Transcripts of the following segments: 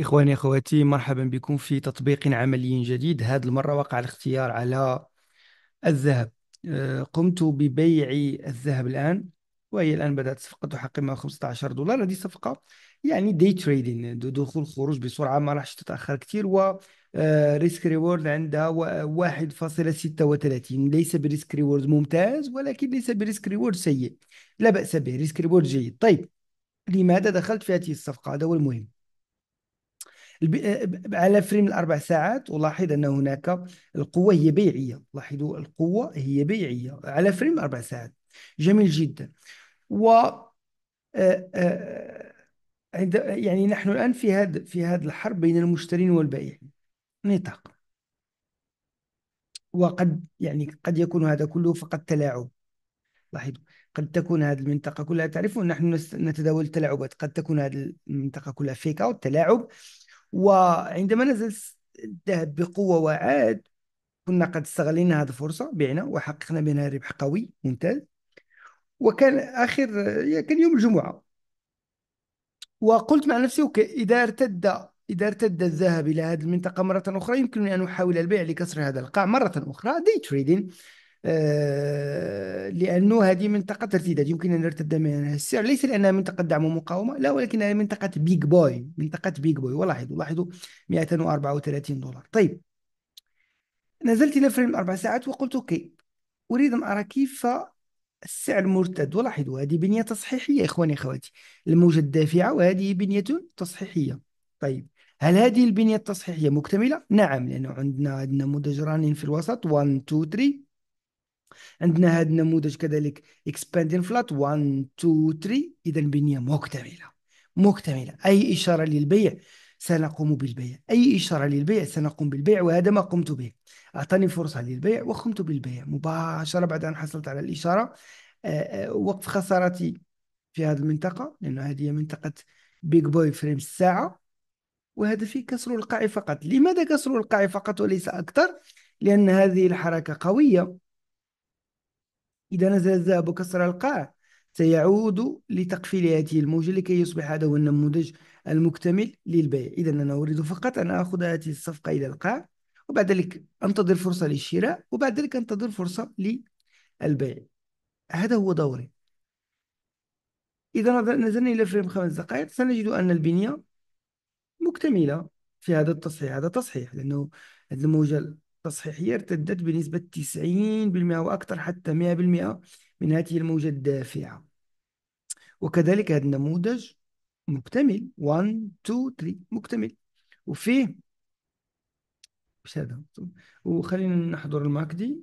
إخواني أخواتي مرحبا بكم في تطبيق عملي جديد هذه المرة وقع الاختيار على الذهب آه، قمت ببيع الذهب الآن وهي الآن بدأت صفقة حقيمة 15 دولار هذه صفقة يعني دي تريدين دخول خروج بسرعة ما راحش تتأخر كثير و ريسك ريورد عندها 1.36 ليس بريسك ريورد ممتاز ولكن ليس بريسك ريورد سيء لا بأس به ريسك ريورد جيد طيب لماذا دخلت في هذه الصفقة هذا هو المهم آه، على فريم الاربع ساعات الاحظ ان هناك القوه هي بيعيه لاحظوا القوه هي بيعيه على فريم الاربع ساعات جميل جدا و آه، آه، عند يعني نحن الان في هذا في هذا الحرب بين المشترين والبائعين نطاق وقد يعني قد يكون هذا كله فقط تلاعب لاحظوا قد تكون هذه المنطقة كلها تعرفون نحن نتداول التلاعبات قد تكون هذه المنطقة كلها فيك أو تلاعب وعندما نزل الذهب بقوه وعاد كنا قد استغلينا هذه الفرصه بعنا وحققنا منها ربح قوي ممتاز وكان اخر كان يوم الجمعه وقلت مع نفسي اوكي اذا ارتد اذا ارتد الذهب الى هذه المنطقه مره اخرى يمكنني ان احاول البيع لكسر هذا القاع مره اخرى دي تريدين آه، لانه هذه منطقه ارتداد يمكن ان نرتد منها السعر ليس لانها منطقه دعم ومقاومه لا ولكنها منطقه بيج بوي منطقه بيج بوي ولاحظوا لاحظوا 234 دولار طيب نزلت الى فريم اربع ساعات وقلت اوكي اريد ان ارى كيف السعر مرتد ولاحظوا هذه بنيه تصحيحيه اخواني اخواتي الموجه الدافعه وهذه بنيه تصحيحيه طيب هل هذه البنيه التصحيحيه مكتمله؟ نعم لانه عندنا عندنا مدة في الوسط 1 2 3 عندنا هذا النموذج كذلك expanding flat 1 2 3 اذا بنيه مكتمله مكتمله اي اشاره للبيع سنقوم بالبيع اي اشاره للبيع سنقوم بالبيع وهذا ما قمت به اعطاني فرصه للبيع وقمت بالبيع مباشره بعد ان حصلت على الاشاره آه، آه، وقف خسارتي في هذه المنطقه لانه هذه هي منطقه بيج بوي فريم الساعه وهذا في كسر القاع فقط لماذا كسر القاع فقط وليس اكثر لان هذه الحركه قويه إذا نزل الذهب وكسر القاع سيعود لتقفيل هذه الموجة لكي يصبح هذا هو النموذج المكتمل للبيع إذا أنا أريد فقط أن أخذ هذه الصفقة إلى القاع وبعد ذلك أنتظر فرصة للشراء وبعد ذلك أنتظر فرصة للبيع هذا هو دوري إذا نزلنا إلى فريم خمس دقائق سنجد أن البنية مكتملة في هذا التصحيح هذا تصحيح لأنه هذه الموجة تصحيحية ارتدت بنسبة 90% وأكثر حتى 100% من هذه الموجة الدافعة وكذلك هذا النموذج مكتمل 1 2 3 مكتمل وفيه مش هذا وخلينا نحضر الماك دي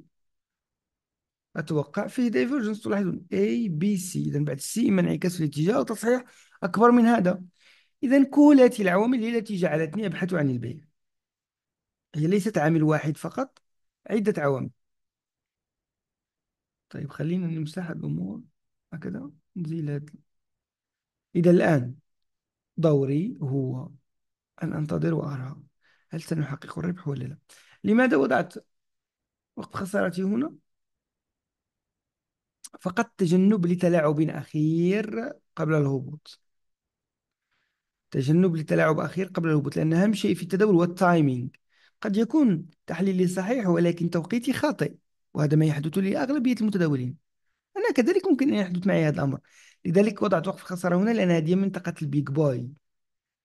اتوقع فيه دايفرجنس تلاحظون A B C اذا بعد C اما انعكاس في الاتجاه او تصحيح اكبر من هذا اذا كل هذه العوامل هي التي جعلتني ابحث عن البيع هي ليست عامل واحد فقط عدة عوامل طيب خلينا نمسح الأمور هكذا نزيل هذا إذا الآن دوري هو أن أنتظر وأرى هل سنحقق الربح ولا لا لماذا وضعت وقت خسارتي هنا فقط تجنب لتلاعب أخير قبل الهبوط تجنب لتلاعب أخير قبل الهبوط لأن أهم شيء في التداول هو التايمينج قد يكون تحليلي صحيح ولكن توقيتي خاطئ وهذا ما يحدث لأغلبية المتداولين أنا كذلك ممكن أن يحدث معي هذا الأمر لذلك وضعت وقف خسارة هنا لأن هذه منطقة البيج بوي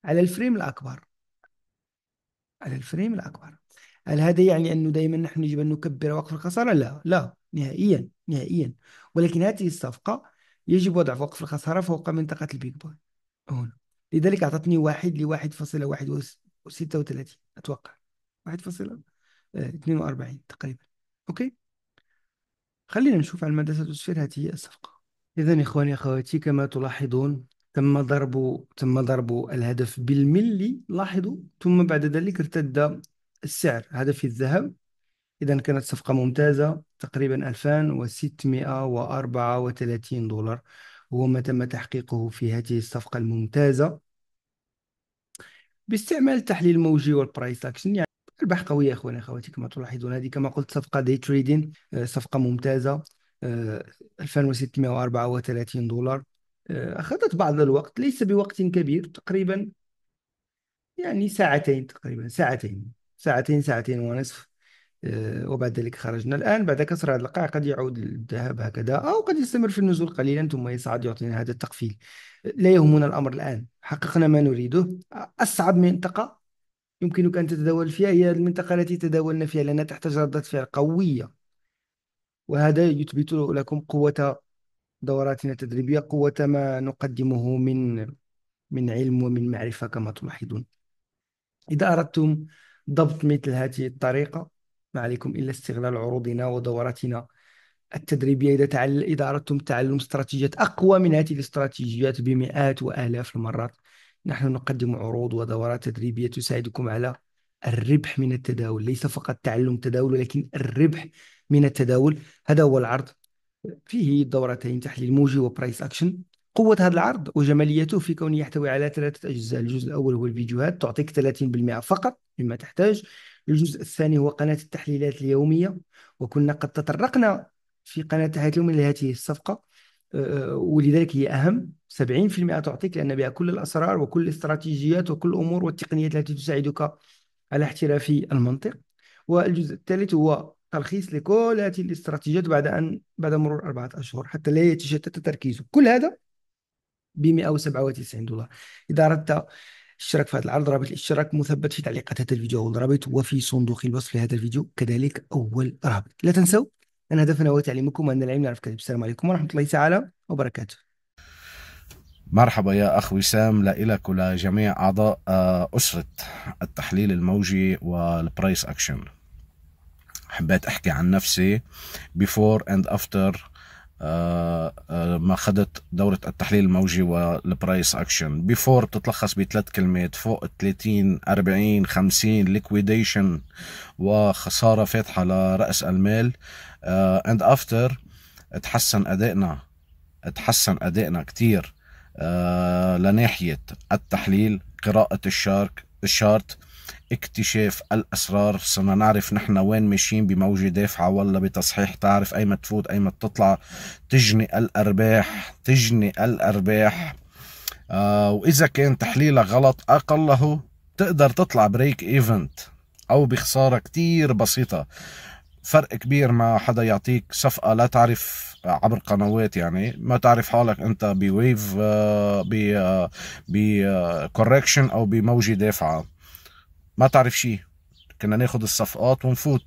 على الفريم الأكبر على الفريم الأكبر هل هذا يعني أنه دائما نحن يجب أن نكبر وقف الخسارة؟ لا لا نهائيا نهائيا ولكن هذه الصفقة يجب وضع وقف الخسارة فوق منطقة البيج بوي هنا لذلك أعطتني واحد لواحد فاصلة واحد وستة وثلاثين أتوقع 1.42 آه، تقريبا أوكي خلينا نشوف على المدى ستسفر هذه الصفقة إذا إخواني أخواتي كما تلاحظون تم ضرب تم ضرب الهدف بالملي لاحظوا ثم بعد ذلك ارتد السعر هدف الذهب إذا كانت صفقة ممتازة تقريبا 2634 دولار هو ما تم تحقيقه في هذه الصفقة الممتازة باستعمال تحليل موجي والبرايس اكشن يعني ارباح قويه اخواني اخواتي كما تلاحظون هذه كما قلت صفقه دي تريدين آه، صفقه ممتازه 2634 آه، دولار آه، اخذت بعض الوقت ليس بوقت كبير تقريبا يعني ساعتين تقريبا ساعتين ساعتين ساعتين ونصف وبعد ذلك خرجنا الآن بعد كسر هذا القاع قد يعود الذهب هكذا أو قد يستمر في النزول قليلا ثم يصعد يعطينا هذا التقفيل لا يهمنا الأمر الآن حققنا ما نريده أصعب منطقة يمكنك أن تتداول فيها هي المنطقة التي تداولنا فيها لأنها تحتاج ردة فعل قوية وهذا يثبت لكم قوة دوراتنا التدريبية قوة ما نقدمه من من علم ومن معرفة كما تلاحظون إذا أردتم ضبط مثل هذه الطريقة ما عليكم إلا استغلال عروضنا ودوراتنا التدريبية إذا, تعل... إذا أردتم تعلم استراتيجيات أقوى من هذه الاستراتيجيات بمئات وآلاف المرات نحن نقدم عروض ودورات تدريبية تساعدكم على الربح من التداول ليس فقط تعلم التداول ولكن الربح من التداول هذا هو العرض فيه دورتين تحليل موجي وبرايس أكشن قوة هذا العرض وجماليته في كونه يحتوي على ثلاثة أجزاء الجزء الأول هو الفيديوهات تعطيك 30% فقط مما تحتاج الجزء الثاني هو قناة التحليلات اليومية وكنا قد تطرقنا في قناة التحليلات اليومية لهذه الصفقة أه، أه، ولذلك هي أهم 70% تعطيك لأن بها كل الأسرار وكل الاستراتيجيات وكل الأمور والتقنيات التي تساعدك على احتراف المنطق والجزء الثالث هو تلخيص لكل هذه الاستراتيجيات بعد أن بعد مرور أربعة أشهر حتى لا يتشتت تركيزك كل هذا ب 197 دولار إذا أردت الاشتراك في هذا العرض رابط الاشتراك مثبت في تعليقات هذا الفيديو او الرابط وفي صندوق الوصف لهذا الفيديو كذلك أول رابط لا تنسوا أن هدفنا هو تعليمكم وأن العلم يعرف كذب السلام عليكم ورحمة الله تعالى وبركاته مرحبا يا أخ وسام لك ولجميع أعضاء آه، أسرة التحليل الموجي والبرايس أكشن حبيت أحكي عن نفسي بيفور اند افتر ما أخذت دورة التحليل الموجي والبرايس أكشن بيفور بتتلخص بثلاث كلمات فوق 30 40 50 ليكويديشن وخسارة فاتحة لرأس المال اند آه، افتر تحسن أدائنا تحسن أدائنا كثير آه، لناحية التحليل قراءة الشارك الشارت اكتشاف الأسرار صرنا نعرف نحن وين ماشيين بموجة دافعة ولا بتصحيح تعرف أي ما تفوت أي ما تطلع تجني الأرباح تجني الأرباح آه وإذا كان تحليلك غلط أقله تقدر تطلع بريك ايفنت أو بخسارة كتير بسيطة فرق كبير ما حدا يعطيك صفقه لا تعرف عبر قنوات يعني ما تعرف حالك انت بويف ب كوركشن آه، آه، آه، او بموجه دافعه ما تعرف شيء كنا ناخذ الصفقات ونفوت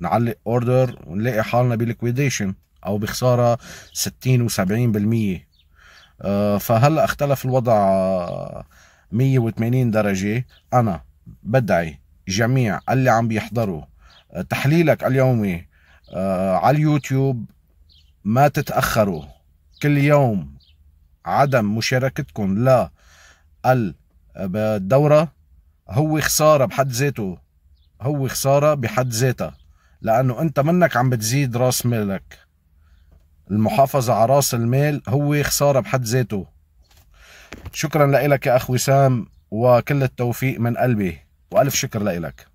نعلق اوردر ونلاقي حالنا بليكويديشن او بخساره 60 و70% فهلا اختلف الوضع 180 درجه انا بدعي جميع اللي عم بيحضروا تحليلك اليومي آه، على اليوتيوب ما تتأخروا كل يوم عدم مشاركتكم لا الدورة هو خسارة بحد ذاته هو خسارة بحد ذاتها لأنه أنت منك عم بتزيد راس مالك المحافظة على راس المال هو خسارة بحد ذاته شكرا لك يا أخ وسام وكل التوفيق من قلبي وألف شكر لك